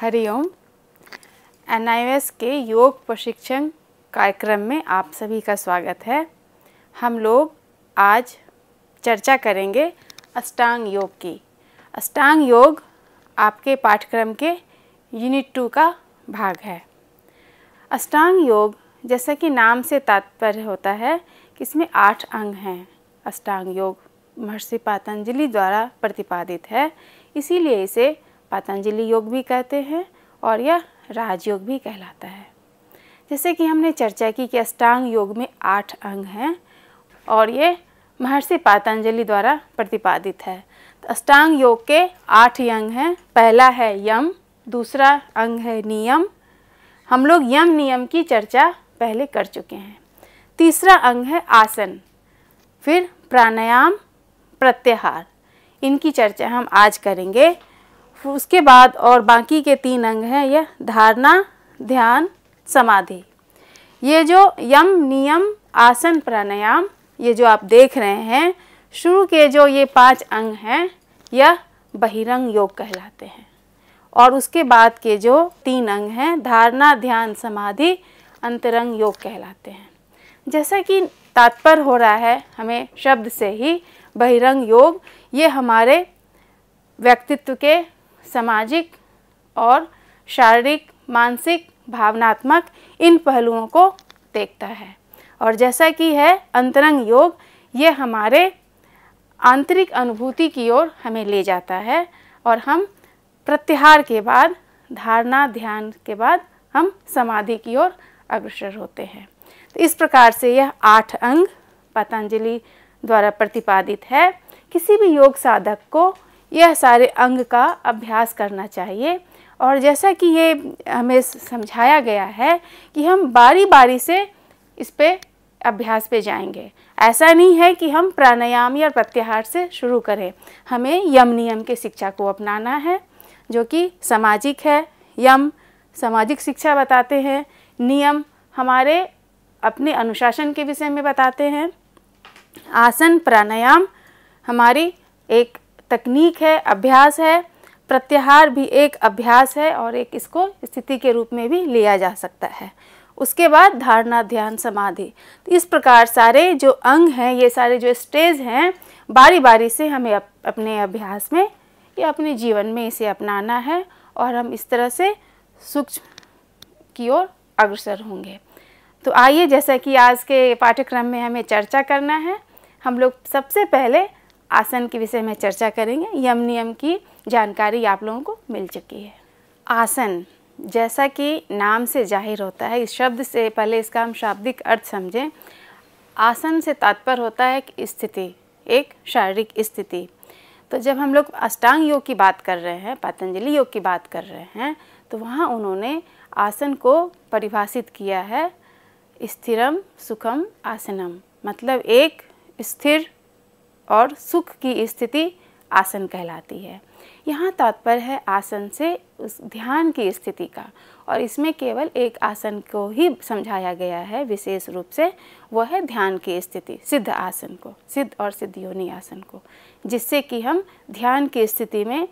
Hariom NIS के योग प्रशिक्षण कार्यक्रम में आप सभी का स्वागत है हम लोग आज चर्चा करेंगे अष्टांग योग की अष्टांग योग आपके पाठ्यक्रम के यूनिट टू का भाग है अष्टांग योग जैसा कि नाम से तात्पर्य होता है कि इसमें आठ अंग हैं अष्टांग योग महर्षि पातंजलि द्वारा प्रतिपादित है इसीलिए इसे पतंजलि योग भी कहते हैं और यह राजयोग भी कहलाता है जैसे कि हमने चर्चा की कि अष्टांग योग में आठ अंग हैं और ये महर्षि पतंजलि द्वारा प्रतिपादित है तो अष्टांग योग के आठ अंग हैं पहला है यम दूसरा अंग है नियम हम लोग यम नियम की चर्चा पहले कर चुके हैं तीसरा अंग है आसन फिर प्राणायाम प्रत्याहार इनकी चर्चा हम आज करेंगे उसके बाद और बाकी के तीन अंग हैं यह धारणा ध्यान समाधि ये जो यम नियम आसन प्राणायाम ये जो आप देख रहे हैं शुरू के जो ये पांच अंग हैं यह बहिरंग योग कहलाते हैं और उसके बाद के जो तीन अंग हैं धारणा ध्यान समाधि अंतरंग योग कहलाते हैं जैसा कि तात्पर्य हो रहा है हमें शब्द से ही बहिरंग योग ये हमारे व्यक्तित्व के सामाजिक और शारीरिक मानसिक भावनात्मक इन पहलुओं को देखता है और जैसा कि है अंतरंग योग ये हमारे आंतरिक अनुभूति की ओर हमें ले जाता है और हम प्रत्याहार के बाद धारणा ध्यान के बाद हम समाधि की ओर अग्रसर होते हैं तो इस प्रकार से यह आठ अंग पतंजलि द्वारा प्रतिपादित है किसी भी योग साधक को यह सारे अंग का अभ्यास करना चाहिए और जैसा कि ये हमें समझाया गया है कि हम बारी बारी से इस पर अभ्यास पे जाएंगे ऐसा नहीं है कि हम प्राणायाम या प्रत्याहार से शुरू करें हमें यम नियम के शिक्षा को अपनाना है जो कि सामाजिक है यम सामाजिक शिक्षा बताते हैं नियम हमारे अपने अनुशासन के विषय में बताते हैं आसन प्राणायाम हमारी एक तकनीक है अभ्यास है प्रत्याहार भी एक अभ्यास है और एक इसको स्थिति के रूप में भी लिया जा सकता है उसके बाद धारणा ध्यान समाधि तो इस प्रकार सारे जो अंग हैं ये सारे जो स्टेज हैं बारी बारी से हमें अप, अपने अभ्यास में या अपने जीवन में इसे अपनाना है और हम इस तरह से सूक्ष्म की ओर अग्रसर होंगे तो आइए जैसा कि आज के पाठ्यक्रम में हमें चर्चा करना है हम लोग सबसे पहले आसन के विषय में चर्चा करेंगे यम नियम की जानकारी आप लोगों को मिल चुकी है आसन जैसा कि नाम से जाहिर होता है इस शब्द से पहले इसका हम शाब्दिक अर्थ समझें आसन से तात्पर्य होता है एक स्थिति एक शारीरिक स्थिति तो जब हम लोग अष्टांग योग की बात कर रहे हैं पतंजलि योग की बात कर रहे हैं तो वहाँ उन्होंने आसन को परिभाषित किया है स्थिरम सुखम आसनम मतलब एक स्थिर और सुख की स्थिति आसन कहलाती है यहाँ तात्पर्य है आसन से उस ध्यान की स्थिति का और इसमें केवल एक आसन को ही समझाया गया है विशेष रूप से वह है ध्यान की स्थिति सिद्ध आसन को सिद्ध और सिद्ध योनि आसन को जिससे कि हम ध्यान की स्थिति में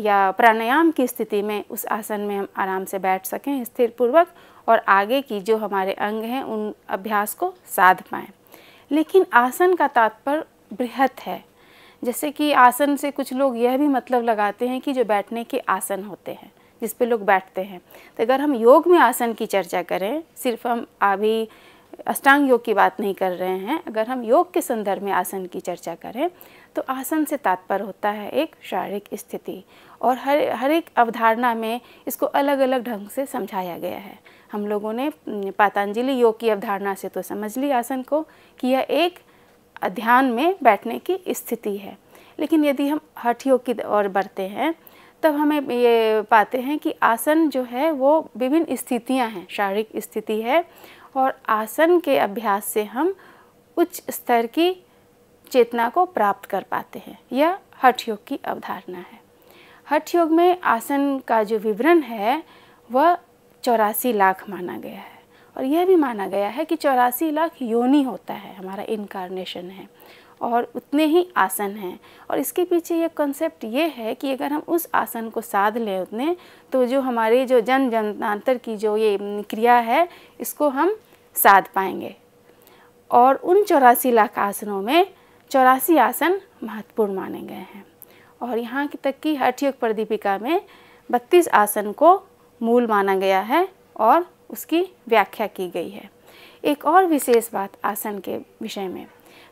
या प्राणायाम की स्थिति में उस आसन में हम आराम से बैठ सकें स्थिर पूर्वक और आगे की जो हमारे अंग हैं उन अभ्यास को साध पाएँ लेकिन आसन का तात्पर्य बृहत है जैसे कि आसन से कुछ लोग यह भी मतलब लगाते हैं कि जो बैठने के आसन होते हैं जिस पे लोग बैठते हैं तो अगर हम योग में आसन की चर्चा करें सिर्फ हम अभी अष्टांग योग की बात नहीं कर रहे हैं अगर हम योग के संदर्भ में आसन की चर्चा करें तो आसन से तात्पर्य होता है एक शारीरिक स्थिति और हर हर एक अवधारणा में इसको अलग अलग ढंग से समझाया गया है हम लोगों ने पातंजलि योग की अवधारणा से तो समझ ली आसन को कि यह एक ध्यान में बैठने की स्थिति है लेकिन यदि हम हठ योग की ओर बढ़ते हैं तब हमें ये पाते हैं कि आसन जो है वो विभिन्न स्थितियां हैं शारीरिक स्थिति है और आसन के अभ्यास से हम उच्च स्तर की चेतना को प्राप्त कर पाते हैं यह हठ योग की अवधारणा है हठ योग में आसन का जो विवरण है वह चौरासी लाख माना गया है और यह भी माना गया है कि चौरासी लाख योनि होता है हमारा इनकारनेशन है और उतने ही आसन हैं और इसके पीछे ये कॉन्सेप्ट ये है कि अगर हम उस आसन को साध लें उतने तो जो हमारे जो जन जनतांतर की जो ये क्रिया है इसको हम साध पाएंगे और उन चौरासी लाख आसनों में चौरासी आसन महत्वपूर्ण माने गए हैं और यहाँ की तक कि हठयोग प्रदीपिका में बत्तीस आसन को मूल माना गया है और उसकी व्याख्या की गई है एक और विशेष बात आसन के विषय में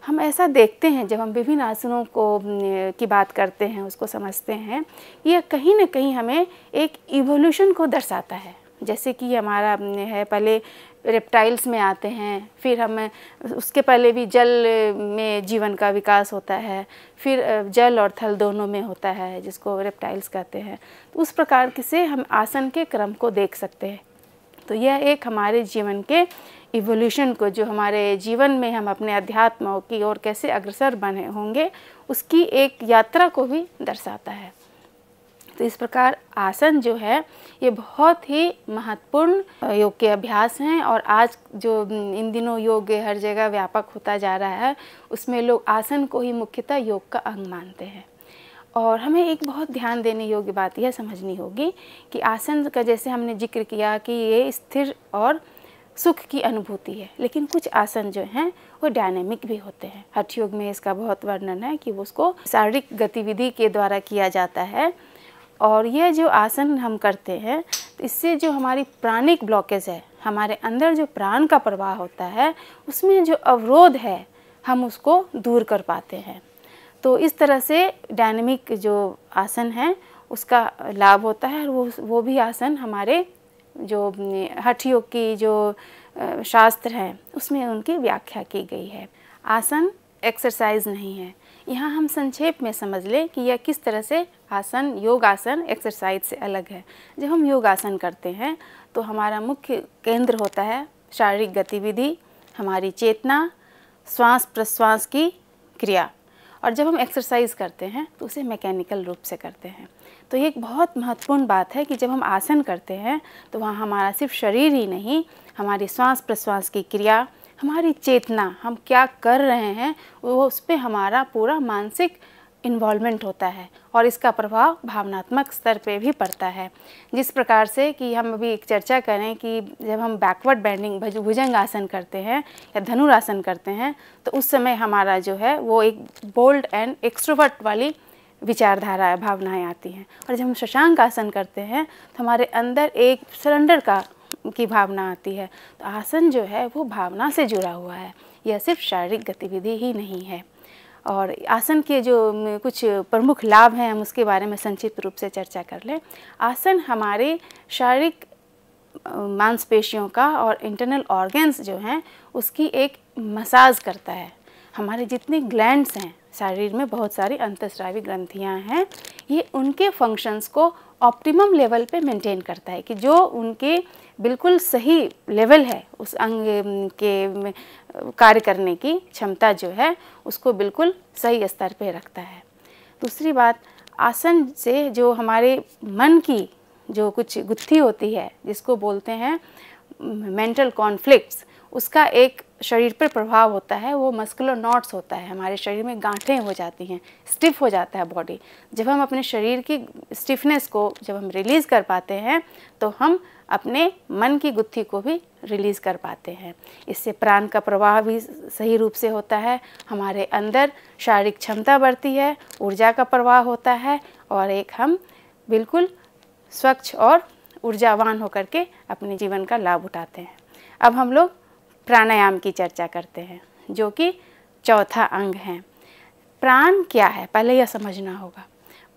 हम ऐसा देखते हैं जब हम विभिन्न आसनों को की बात करते हैं उसको समझते हैं यह कहीं ना कहीं हमें एक इवोल्यूशन को दर्शाता है जैसे कि हमारा है पहले रेप्टाइल्स में आते हैं फिर हम उसके पहले भी जल में जीवन का विकास होता है फिर जल और थल दोनों में होता है जिसको रेप्टाइल्स कहते हैं तो उस प्रकार से हम आसन के क्रम को देख सकते हैं तो यह एक हमारे जीवन के इवोल्यूशन को जो हमारे जीवन में हम अपने अध्यात्म की ओर कैसे अग्रसर बने होंगे उसकी एक यात्रा को भी दर्शाता है तो इस प्रकार आसन जो है ये बहुत ही महत्वपूर्ण योग के अभ्यास हैं और आज जो इन दिनों योग हर जगह व्यापक होता जा रहा है उसमें लोग आसन को ही मुख्यतः योग का अंग मानते हैं और हमें एक बहुत ध्यान देने योग्य बात यह समझनी होगी कि आसन का जैसे हमने जिक्र किया कि ये स्थिर और सुख की अनुभूति है लेकिन कुछ आसन जो हैं वो डायनेमिक भी होते हैं हठ योग में इसका बहुत वर्णन है कि उसको शारीरिक गतिविधि के द्वारा किया जाता है और यह जो आसन हम करते हैं तो इससे जो हमारी प्राणिक ब्लॉकेज है हमारे अंदर जो प्राण का प्रवाह होता है उसमें जो अवरोध है हम उसको दूर कर पाते हैं तो इस तरह से डायनेमिक जो आसन है उसका लाभ होता है और वो वो भी आसन हमारे जो हठ योग की जो शास्त्र है उसमें उनकी व्याख्या की गई है आसन एक्सरसाइज नहीं है यहाँ हम संक्षेप में समझ लें कि यह किस तरह से आसन योग आसन एक्सरसाइज से अलग है जब हम योग आसन करते हैं तो हमारा मुख्य केंद्र होता है शारीरिक गतिविधि हमारी चेतना श्वास प्रश्वास की क्रिया और जब हम एक्सरसाइज करते हैं तो उसे मैकेनिकल रूप से करते हैं तो ये एक बहुत महत्वपूर्ण बात है कि जब हम आसन करते हैं तो वहाँ हमारा सिर्फ शरीर ही नहीं हमारी श्वास प्रश्वास की क्रिया हमारी चेतना हम क्या कर रहे हैं वो उस पर हमारा पूरा मानसिक इन्वॉल्वमेंट होता है और इसका प्रभाव भावनात्मक स्तर पे भी पड़ता है जिस प्रकार से कि हम अभी एक चर्चा करें कि जब हम बैकवर्ड बैंडिंग भुजंग आसन करते हैं या धनुरासन करते हैं तो उस समय हमारा जो है वो एक बोल्ड एंड एक्सट्रोवर्ट वाली विचारधारा भावनाएं आती हैं और जब हम शशांक आसन करते हैं तो हमारे अंदर एक सरेंडर का की भावना आती है तो आसन जो है वो भावना से जुड़ा हुआ है यह सिर्फ शारीरिक गतिविधि ही नहीं है और आसन के जो कुछ प्रमुख लाभ हैं हम उसके बारे में संक्षिप्त रूप से चर्चा कर लें आसन हमारे शारीरिक मांसपेशियों का और इंटरनल ऑर्गेन्स जो हैं उसकी एक मसाज करता है हमारे जितने ग्लैंड्स हैं शरीर में बहुत सारी अंतस्रावी ग्रंथियाँ हैं ये उनके फंक्शंस को ऑप्टिमम लेवल पे मेंटेन करता है कि जो उनके बिल्कुल सही लेवल है उस अंग के कार्य करने की क्षमता जो है उसको बिल्कुल सही स्तर पे रखता है दूसरी बात आसन से जो हमारे मन की जो कुछ गुत्थी होती है जिसको बोलते हैं मेंटल कॉन्फ्लिक्ट्स उसका एक शरीर पर प्रभाव होता है वो मस्कुलर नॉट्स होता है हमारे शरीर में गांठें हो जाती हैं स्टिफ हो जाता है बॉडी जब हम अपने शरीर की स्टिफनेस को जब हम रिलीज़ कर पाते हैं तो हम अपने मन की गुत्थी को भी रिलीज़ कर पाते हैं इससे प्राण का प्रवाह भी सही रूप से होता है हमारे अंदर शारीरिक क्षमता बढ़ती है ऊर्जा का प्रवाह होता है और एक हम बिल्कुल स्वच्छ और ऊर्जावान होकर के अपने जीवन का लाभ उठाते हैं अब हम लोग प्राणायाम की चर्चा करते हैं जो कि चौथा अंग है प्राण क्या है पहले यह समझना होगा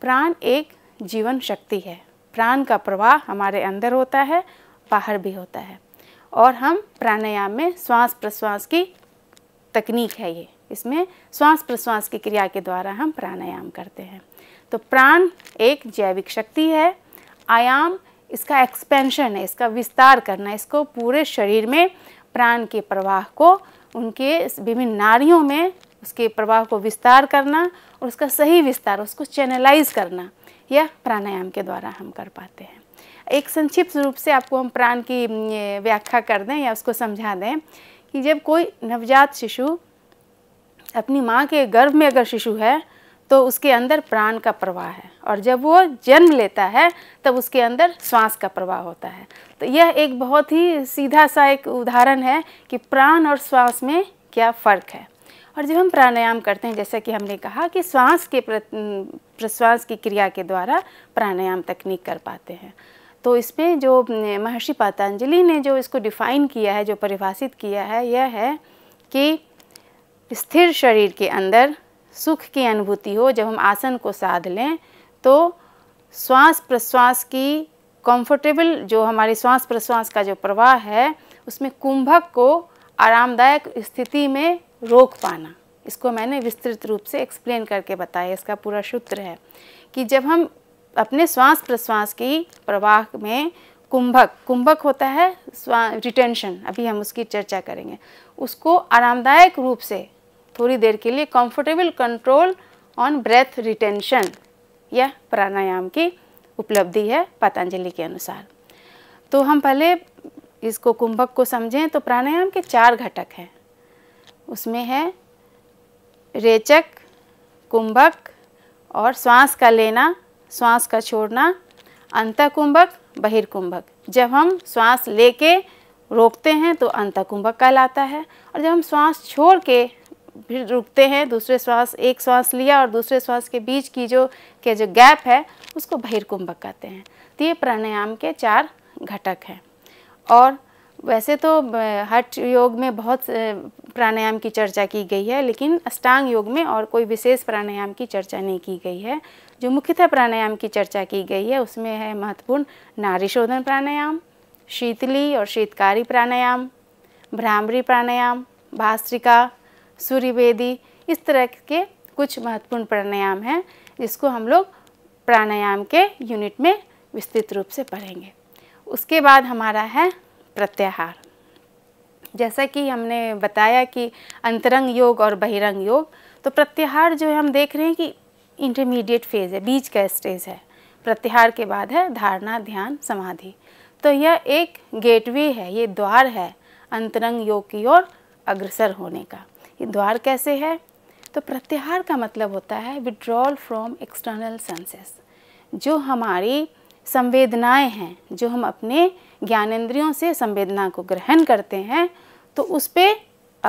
प्राण एक जीवन शक्ति है प्राण का प्रवाह हमारे अंदर होता है बाहर भी होता है और हम प्राणायाम में श्वास प्रश्वास की तकनीक है ये इसमें श्वास प्रश्वास की क्रिया के द्वारा हम प्राणायाम करते हैं तो प्राण एक जैविक शक्ति है आयाम इसका एक्सपेंशन है इसका विस्तार करना इसको पूरे शरीर में प्राण के प्रवाह को उनके विभिन्न नारियों में उसके प्रवाह को विस्तार करना और उसका सही विस्तार उसको चैनलाइज करना यह प्राणायाम के द्वारा हम कर पाते हैं एक संक्षिप्त रूप से आपको हम प्राण की व्याख्या कर दें या उसको समझा दें कि जब कोई नवजात शिशु अपनी माँ के गर्भ में अगर शिशु है तो उसके अंदर प्राण का प्रवाह है और जब वो जन्म लेता है तब उसके अंदर श्वास का प्रवाह होता है तो यह एक बहुत ही सीधा सा एक उदाहरण है कि प्राण और श्वास में क्या फ़र्क है और जब हम प्राणायाम करते हैं जैसा कि हमने कहा कि श्वास के प्रश्वास की क्रिया के द्वारा प्राणायाम तकनीक कर पाते हैं तो इसमें जो महर्षि पातंजलि ने जो इसको डिफाइन किया है जो परिभाषित किया है यह है कि स्थिर शरीर के अंदर सुख की अनुभूति हो जब हम आसन को साध लें तो श्वास प्रश्वास की कंफर्टेबल जो हमारे श्वास प्रश्वास का जो प्रवाह है उसमें कुंभक को आरामदायक स्थिति में रोक पाना इसको मैंने विस्तृत रूप से एक्सप्लेन करके बताया इसका पूरा सूत्र है कि जब हम अपने श्वास प्रश्वास की प्रवाह में कुंभक कुंभक होता है रिटेंशन अभी हम उसकी चर्चा करेंगे उसको आरामदायक रूप से थोड़ी देर के लिए comfortable control on breath retention यह प्राणायाम की उपलब्धि है पतंजलि के अनुसार तो हम पहले इसको कुंभक को समझें तो प्राणायाम के चार घटक हैं उसमें है रेचक कुंभक और श्वास का लेना श्वास का छोड़ना अंतकुंभक बहिर्कुंभक जब हम श्वास लेके रोकते हैं तो अंतकुंभक कहलाता है और जब हम श्वास छोड़ के फिर रुकते हैं दूसरे श्वास एक श्वास लिया और दूसरे श्वास के बीच की जो के जो गैप है उसको बहिर्कुंभक कहते हैं तो ये प्राणायाम के चार घटक हैं और वैसे तो हठ योग में बहुत प्राणायाम की चर्चा की गई है लेकिन अष्टांग योग में और कोई विशेष प्राणायाम की चर्चा नहीं की गई है जो मुख्यतः प्राणायाम की चर्चा की गई है उसमें है महत्वपूर्ण नारी शोधन प्राणायाम शीतली और शीतकारी प्राणायाम भ्रामरी प्राणायाम भास्त्रिका सूर्य वेदी इस तरह के कुछ महत्वपूर्ण प्राणायाम हैं जिसको हम लोग प्राणायाम के यूनिट में विस्तृत रूप से पढ़ेंगे उसके बाद हमारा है प्रत्याहार जैसा कि हमने बताया कि अंतरंग योग और बहिरंग योग तो प्रत्याहार जो है हम देख रहे हैं कि इंटरमीडिएट फेज़ है बीच का स्टेज है प्रत्याहार के बाद है धारणा ध्यान समाधि तो यह एक गेटवे है ये द्वार है अंतरंग योग की ओर अग्रसर होने का द्वार कैसे है तो प्रत्याहार का मतलब होता है विड्रॉल फ्रॉम एक्सटर्नल सेंसेस जो हमारी संवेदनाएं हैं जो हम अपने ज्ञानेंद्रियों से संवेदना को ग्रहण करते हैं तो उस पर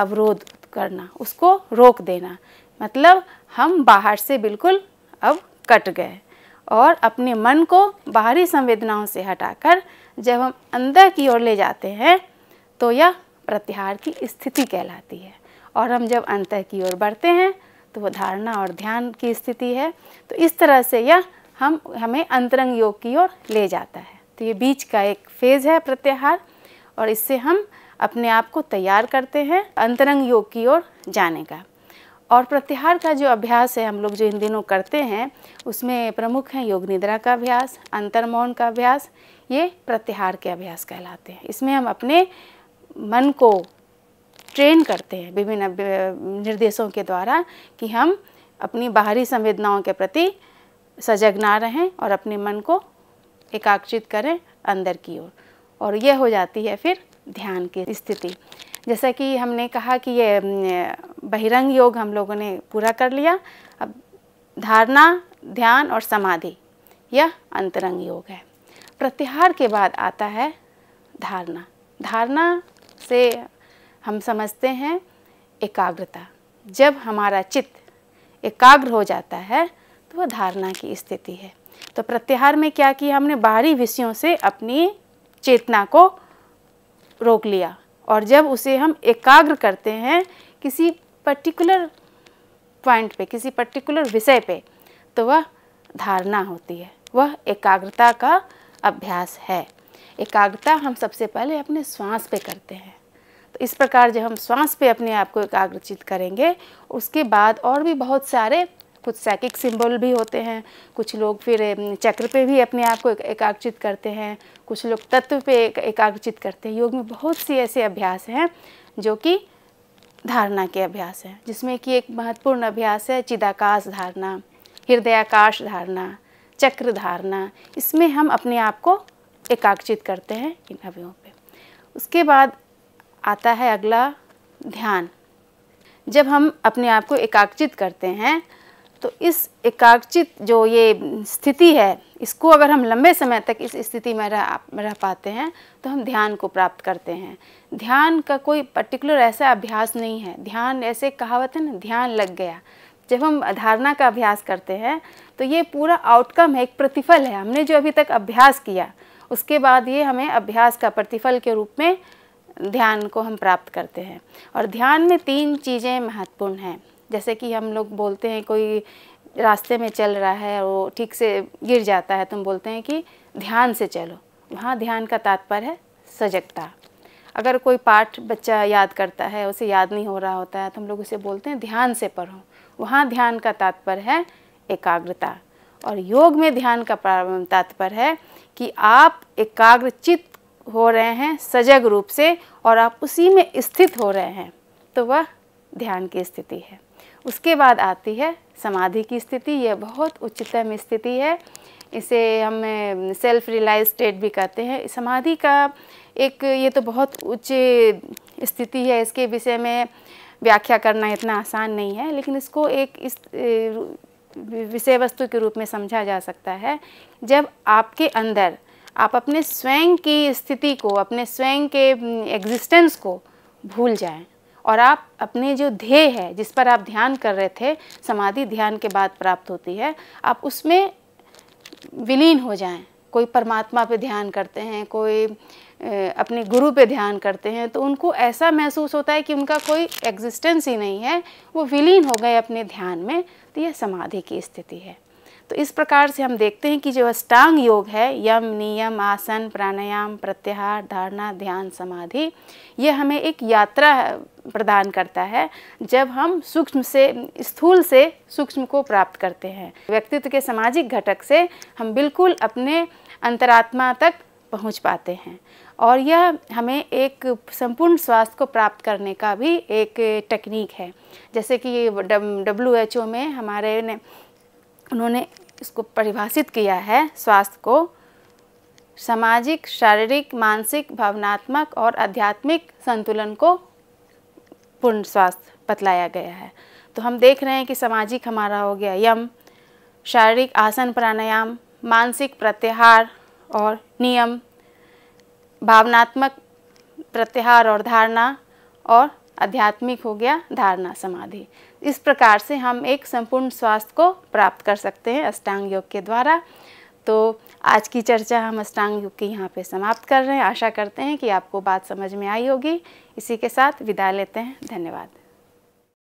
अवरोध करना उसको रोक देना मतलब हम बाहर से बिल्कुल अब कट गए और अपने मन को बाहरी संवेदनाओं से हटाकर जब हम अंदर की ओर ले जाते हैं तो यह प्रत्याहार की स्थिति कहलाती है और हम जब अंत की ओर बढ़ते हैं तो वो धारणा और ध्यान की स्थिति है तो इस तरह से यह हम हमें अंतरंग योग की ओर ले जाता है तो ये बीच का एक फेज़ है प्रत्याहार और इससे हम अपने आप को तैयार करते हैं अंतरंग योग की ओर जाने का और प्रत्याहार का जो अभ्यास है हम लोग जो इन दिनों करते हैं उसमें प्रमुख हैं योग निद्रा का अभ्यास अंतर मौन का अभ्यास ये प्रत्याहार के अभ्यास कहलाते हैं इसमें हम अपने मन को ट्रेन करते हैं विभिन्न निर्देशों के द्वारा कि हम अपनी बाहरी संवेदनाओं के प्रति सजग ना रहें और अपने मन को एकाग्रित करें अंदर की ओर और, और यह हो जाती है फिर ध्यान की स्थिति जैसा कि हमने कहा कि ये बहिरंग योग हम लोगों ने पूरा कर लिया अब धारणा ध्यान और समाधि यह अंतरंग योग है प्रत्याहार के बाद आता है धारणा धारणा से हम समझते हैं एकाग्रता जब हमारा चित्त एकाग्र हो जाता है तो वह धारणा की स्थिति है तो प्रत्याहार में क्या किया हमने बाहरी विषयों से अपनी चेतना को रोक लिया और जब उसे हम एकाग्र करते हैं किसी पर्टिकुलर पॉइंट पे किसी पर्टिकुलर विषय पे तो वह धारणा होती है वह एकाग्रता का अभ्यास है एकाग्रता हम सबसे पहले अपने श्वास पे करते हैं तो इस प्रकार जब हम श्वास पे अपने आप को एकाग्रचित करेंगे उसके बाद और भी बहुत सारे कुछ सैकिक सिंबल भी होते हैं कुछ लोग फिर चक्र पे भी अपने आप को एकाग्रचित करते हैं कुछ लोग तत्व पे एकाग्रचित करते हैं योग में बहुत सी ऐसे अभ्यास हैं जो कि धारणा के अभ्यास हैं जिसमें कि एक महत्वपूर्ण अभ्यास है चिदाकाश धारणा हृदयाकाश धारणा चक्र धारणा इसमें हम अपने आप को एकाग्रचित करते हैं इन अवयवों पे उसके बाद आता है अगला ध्यान जब हम अपने आप को एकाग्रचित करते हैं तो इस एकाग्रचित जो ये स्थिति है इसको अगर हम लंबे समय तक इस स्थिति में रह रह पाते हैं तो हम ध्यान को प्राप्त करते हैं ध्यान का कोई पर्टिकुलर ऐसा अभ्यास नहीं है ध्यान ऐसे कहावत है ना ध्यान लग गया जब हम धारणा का अभ्यास करते हैं तो ये पूरा आउटकम है एक प्रतिफल है हमने जो अभी तक अभ्यास किया उसके बाद ये हमें अभ्यास का प्रतिफल के रूप में ध्यान को हम प्राप्त करते हैं और ध्यान में तीन चीज़ें महत्वपूर्ण हैं जैसे कि हम लोग बोलते हैं कोई रास्ते में चल रहा है वो ठीक से गिर जाता है तुम तो बोलते हैं कि ध्यान से चलो वहाँ ध्यान का तात्पर्य है सजगता अगर कोई पाठ बच्चा याद करता है उसे याद नहीं हो रहा होता है तो हम लोग उसे बोलते हैं ध्यान से पढ़ो वहाँ ध्यान का तात्पर्य है एकाग्रता और योग में ध्यान का तात्पर्य है कि आप एकाग्र चित्त हो रहे हैं सजग रूप से और आप उसी में स्थित हो रहे हैं तो वह ध्यान की स्थिति है उसके बाद आती है समाधि की स्थिति यह बहुत उच्चतम स्थिति है इसे हम सेल्फ रिलाइज स्टेट भी कहते हैं समाधि का एक ये तो बहुत उच्च स्थिति है इसके विषय में व्याख्या करना इतना आसान नहीं है लेकिन इसको एक इस विषय वस्तु के रूप में समझा जा सकता है जब आपके अंदर आप अपने स्वयं की स्थिति को अपने स्वयं के एग्जिस्टेंस को भूल जाएं और आप अपने जो ध्येय है जिस पर आप ध्यान कर रहे थे समाधि ध्यान के बाद प्राप्त होती है आप उसमें विलीन हो जाएं कोई परमात्मा पे ध्यान करते हैं कोई अपने गुरु पे ध्यान करते हैं तो उनको ऐसा महसूस होता है कि उनका कोई एग्जिस्टेंस ही नहीं है वो विलीन हो गए अपने ध्यान में तो यह समाधि की स्थिति है तो इस प्रकार से हम देखते हैं कि जो अष्टांग योग है यम नियम आसन प्राणायाम प्रत्याहार धारणा ध्यान समाधि ये हमें एक यात्रा प्रदान करता है जब हम सूक्ष्म से स्थूल से सूक्ष्म को प्राप्त करते हैं व्यक्तित्व के सामाजिक घटक से हम बिल्कुल अपने अंतरात्मा तक पहुंच पाते हैं और यह हमें एक संपूर्ण स्वास्थ्य को प्राप्त करने का भी एक टेक्निक है जैसे कि डब्ल्यू एच ओ में हमारे ने उन्होंने इसको परिभाषित किया है स्वास्थ्य को सामाजिक शारीरिक मानसिक भावनात्मक और आध्यात्मिक संतुलन को पूर्ण स्वास्थ्य बतलाया गया है तो हम देख रहे हैं कि सामाजिक हमारा हो गया यम शारीरिक आसन प्राणायाम मानसिक प्रत्याहार और नियम भावनात्मक प्रत्याहार और धारणा और आध्यात्मिक हो गया धारणा समाधि इस प्रकार से हम एक संपूर्ण स्वास्थ्य को प्राप्त कर सकते हैं अष्टांग योग के द्वारा तो आज की चर्चा हम अष्टांग योग की यहाँ पे समाप्त कर रहे हैं आशा करते हैं कि आपको बात समझ में आई होगी इसी के साथ विदा लेते हैं धन्यवाद